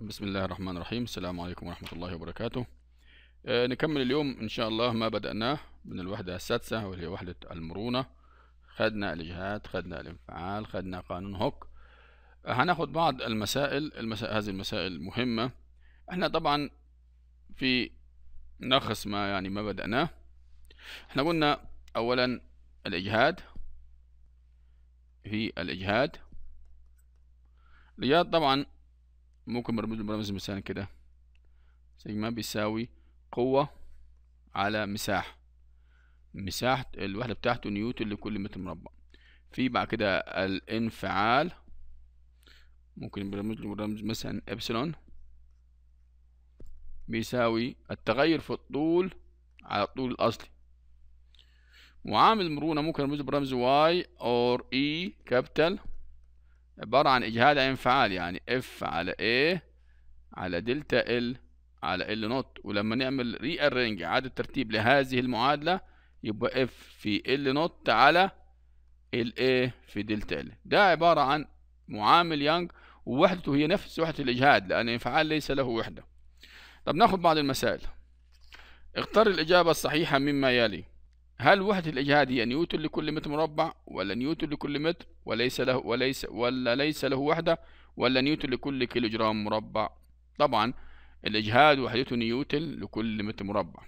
بسم الله الرحمن الرحيم السلام عليكم ورحمة الله وبركاته آه نكمل اليوم إن شاء الله ما بدأناه من الوحدة السادسة وهي وحدة المرونة خدنا الإجهاد خدنا الانفعال خدنا قانون هوك آه هناخد بعض المسائل, المسائل هذه المسائل مهمة احنا طبعا في نخص ما يعني ما بدأناه احنا قلنا أولا الإجهاد في الإجهاد رياض طبعا ممكن برمز برمز مثلا كده سيجما بيساوي قوة على مساحة مساحة الوحدة بتاعته نيوتن لكل متر مربع في بعد كده الانفعال ممكن برمز برمز مثلا ابسلون بيساوي التغير في الطول على الطول الأصلي وعامل المرونة ممكن نرمزه برمز واي اور اي كابيتال عبارة عن إجهاد انفعال يعني اف على A على دلتا ال على ال نوت ولما نعمل ري ارينج إعادة ترتيب لهذه المعادلة يبقى اف في ال نوت على ال A في دلتا ال ده عبارة عن معامل يانج ووحدته هي نفس وحدة الإجهاد لأن الانفعال ليس له وحدة طب ناخد بعض المسائل اختر الإجابة الصحيحة مما يلي هل وحدة الإجهاد هي نيوتن لكل متر مربع ولا نيوتن لكل متر وليس له وليس ولا ليس له وحدة ولا نيوتن لكل كيلو جرام مربع طبعا الإجهاد وحدته نيوتن لكل متر مربع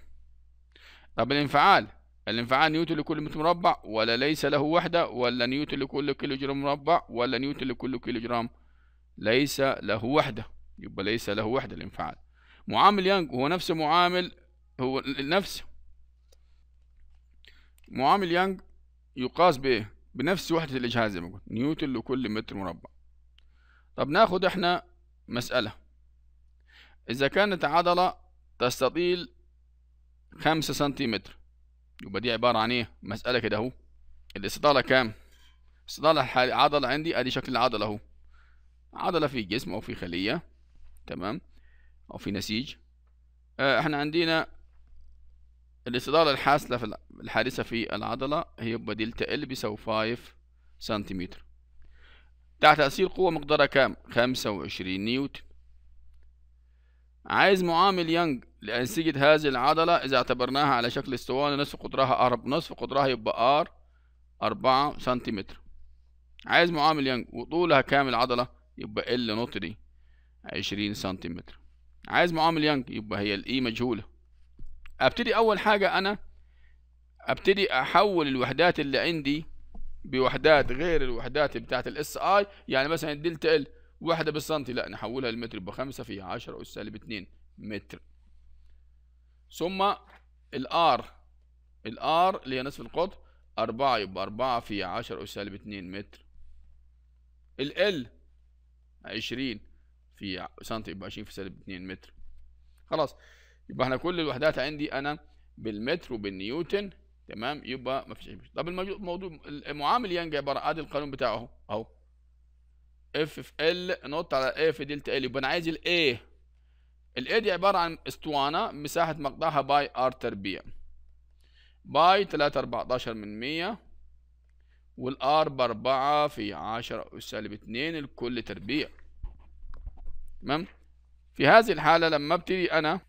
طب الانفعال الانفعال نيوتن لكل متر مربع ولا ليس له وحدة ولا نيوتن لكل كيلو جرام مربع ولا نيوتن لكل كيلو جرام ليس له وحدة يبقى ليس له وحدة الانفعال معامل يانج هو نفس معامل هو نفسه معامل يانج يقاس بايه بنفس وحدة الاجهاز زي ما قلت نيوتن لكل متر مربع طب ناخد إحنا مسألة إذا كانت عضلة تستطيل خمسة سنتيمتر يبقى دي عبارة عن إيه؟ مسألة كده أهو الاستطالة كام؟ استطالة عضلة عندي أدي شكل العضلة أهو عضلة في جسم أو في خلية تمام أو في نسيج آه، إحنا عندنا الاستطالة الحاصلة في الحارسة في العضلة هي بديلتا ال بيساوي 5 سنتيمتر تحت تأثير قوة مقدارها كام؟ 25 نيوتن عايز معامل يانج لأنسجة هذه العضلة إذا اعتبرناها على شكل اسطوانة نصف قدرها أرب نصف قدرها يبقى آر أربعة سنتيمتر عايز معامل يانج وطولها كام العضلة يبقى ال نوت دي عشرين سنتيمتر عايز معامل يانج يبقى هي الإي e مجهولة أبتدي أول حاجة أنا ابتدي احول الوحدات اللي عندي بوحدات غير الوحدات بتاعت الاس اي يعني مثلا الدلتا ال واحدة بالسنتي لا نحولها المتر بخمسة فيها عشرة أس سالب اتنين متر ثم الار الار اللي هي نصف القطر أربعة يبقى أربعة فيها عشرة أس سالب اتنين متر ال عشرين في سنتي يبقى عشرين في سالب اتنين متر خلاص يبقى احنا كل الوحدات عندي أنا بالمتر وبالنيوتن تمام يبقى ما فيش اي مشكله طب الموضوع المعامل يانج عباره ادي القانون بتاعه اهو اهو اف في ال نوت على ايه في دلتا ال يبقى انا عايز الايه الايه دي عباره عن اسطوانه مساحه مقطعها باي ار تربيع باي 3 14 من 100 والار ب 4 في 10 اس سالب 2 الكل تربيع تمام في هذه الحاله لما ابتدي انا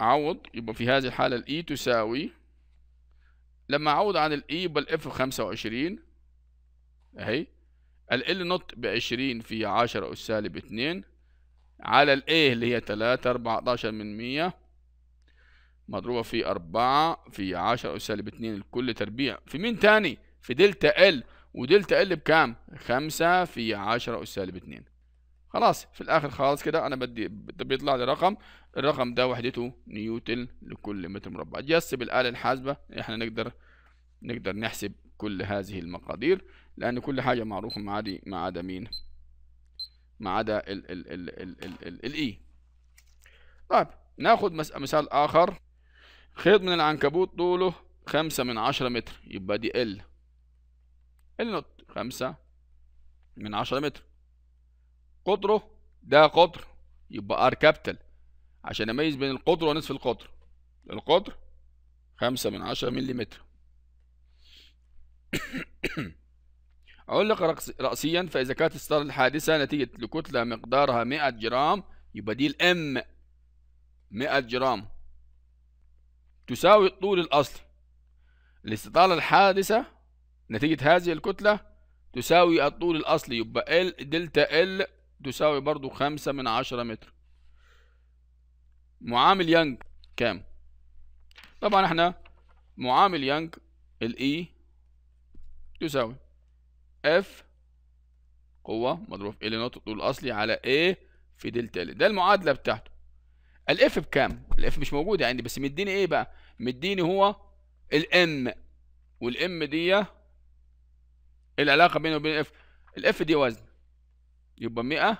اعوض يبقى في هذه الحاله الاي e تساوي لما اعوض عن الاي بالاف ب 25 اهي ال نوت ب 20 في 10 اس سالب 2 على الايه اللي هي 3 4 11 من 100 مضروبة في 4 في 10 أس سالب 2 الكل تربيع في مين تاني؟ في دلتا ال ودلتا ال بكام؟ 5 في 10 أس سالب 2 خلاص في الاخر خالص كده انا بدي بيطلع لي رقم الرقم ده وحدته نيوتن لكل متر مربع جس بالاله الحاسبه احنا نقدر نقدر نحسب كل هذه المقادير لان كل حاجه معروفه ما عدا ما عدا مين ما عدا ال ال ال ال ال ال الاي e. طيب ناخد مثال اخر خيط من العنكبوت طوله خمسة من عشرة متر يبقى دي ال نوت خمسة من عشرة متر قطره ده قطر يبقى ار كابيتال عشان اميز بين القطر ونصف القطر القطر خمسة من عشرة متر علق رأسيا فإذا كانت الستار الحادثة نتيجة لكتلة مقدارها 100 جرام يبقى دي الام 100 جرام تساوي الطول الأصلي الاستطالة الحادثة نتيجة هذه الكتلة تساوي الطول الأصلي يبقى ال دلتا ال تساوي برضو خمسة من عشرة متر معامل يانج كام طبعا احنا معامل يانج الاي e تساوي اف قوة مضروب في ال نقطة الطول الأصلي على A في دلتا ال ده المعادلة بتاعته الاف بكام؟ الاف مش موجودة عندي بس مديني ايه بقى؟ مديني هو الام والام دي العلاقة بينه وبين الاف الاف دي وزن يبقى 100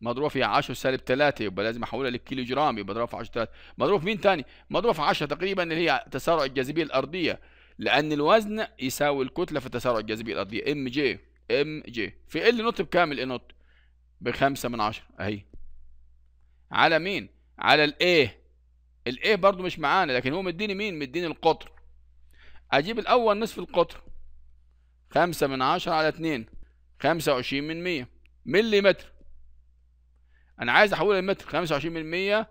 مضروب في 10 سالب 3 يبقى لازم احولها للكيلو جرام يبقى اضربها في 10 3 مضروب مين ثاني؟ مضروب في 10 تقريبا اللي هي تسارع الجاذبيه الارضيه لان الوزن يساوي الكتله في تسارع الجاذبيه الارضيه ام جي ام جي في ال نوت بكام ال نوت 5 من 10 اهي على مين على الايه الايه برضو مش معانا لكن هو مديني مين مديني القطر اجيب الاول نصف القطر 5 من 10 على 2 25 من 100 ملي متر انا عايز احولها لمتر 25 من 100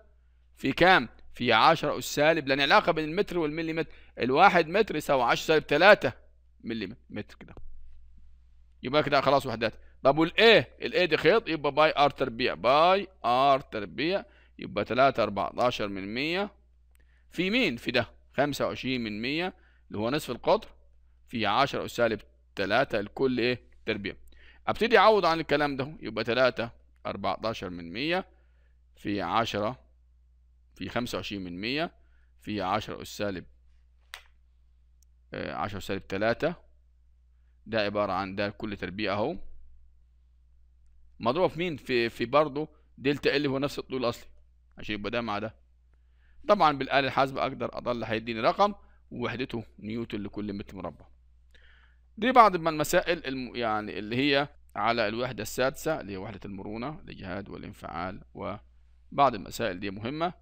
في كام في 10 اس سالب لان علاقه بين المتر والملي متر الواحد متر يساوي 10 سالب 3 ملي متر كده يبقى كده خلاص وحدات طب والايه الايه دي خيط يبقى باي ار تربيع باي ار تربيع يبقى 3 14 من 100 في مين في ده 25 من 100 اللي هو نصف القطر في 10 اس سالب 3 الكل ايه تربيع ابتدي اعوض عن الكلام ده يبقى 3 14 من 100 في 10 في 25 من 100 في 10 اس سالب 10 سالب 3 ده عبارة عن ده كل تربيع اهو مضروب في مين في في برضه دلتا ال هو نفس الطول الاصلي عشان يبقى ده مع ده طبعا بالآلة الحاسبة اقدر اضل هيديني رقم ووحدته نيوتن لكل متر مربع دي بعض من المسائل الم... يعني اللي هي على الوحدة السادسة اللي هي وحدة المرونة الإجهاد والانفعال وبعض المسائل دي مهمة